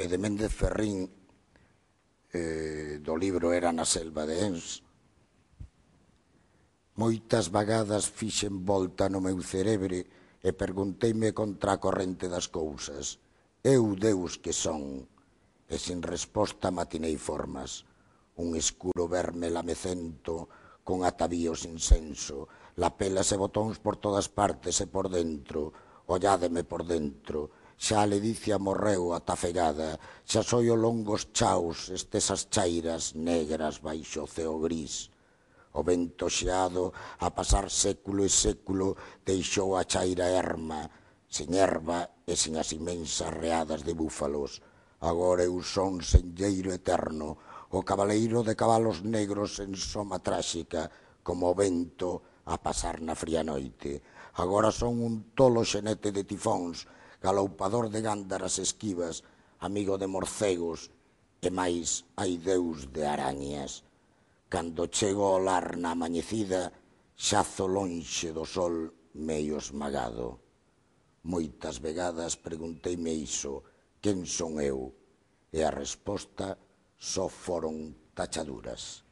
e de Méndez Ferrín eh, do libro Era na selva de Ens. Moitas vagadas fixen volta no meu cerebre e pergunteime contra a corrente das cousas. Eu Deus que son, e sin resposta matinei formas. Un escuro verme lamecento, con atavíos la lapelas e botóns por todas partes e por dentro, ollademe por dentro, xa a ledicia morreu atafegada, xa soi o longos estes estesas chairas negras baixo o ceo gris. O vento xeado a pasar século e século deixou a chaira erma, sen erva e sen as imensas readas de búfalos. Agora eu son senlleiro eterno, o cabaleiro de cabalos negros en soma tráxica, como o vento a pasar na fría noite. Agora son un tolo xenete de tifóns, galoupador de gándaras esquivas, amigo de morcegos, e máis hai deus de arañas. Cando chego ao lar na amañecida, xazo lonxe do sol meio esmagado. Moitas vegadas pregunteime iso, quen son eu? E a resposta só foron tachaduras.